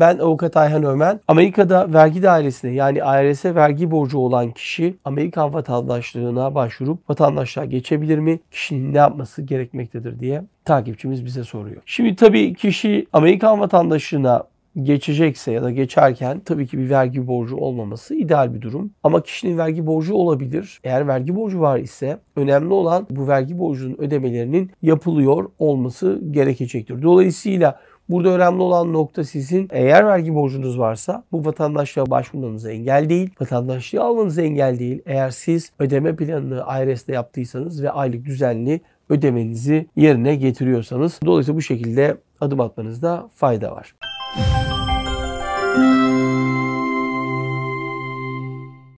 Ben avukat Ayhan Ömen. Amerika'da vergi dairesine yani IRS'e vergi borcu olan kişi Amerikan vatandaşlığına başvurup vatandaşlığa geçebilir mi? Kişinin ne yapması gerekmektedir diye takipçimiz bize soruyor. Şimdi tabii kişi Amerikan vatandaşlığına geçecekse ya da geçerken tabii ki bir vergi borcu olmaması ideal bir durum. Ama kişinin vergi borcu olabilir. Eğer vergi borcu var ise önemli olan bu vergi borcunun ödemelerinin yapılıyor olması gerekecektir. Dolayısıyla Burada önemli olan nokta sizin eğer vergi borcunuz varsa bu vatandaşlığa başvurmanız engel değil. Vatandaşlığı almanıza engel değil. Eğer siz ödeme planını IRS'de yaptıysanız ve aylık düzenli ödemenizi yerine getiriyorsanız. Dolayısıyla bu şekilde adım atmanızda fayda var. Müzik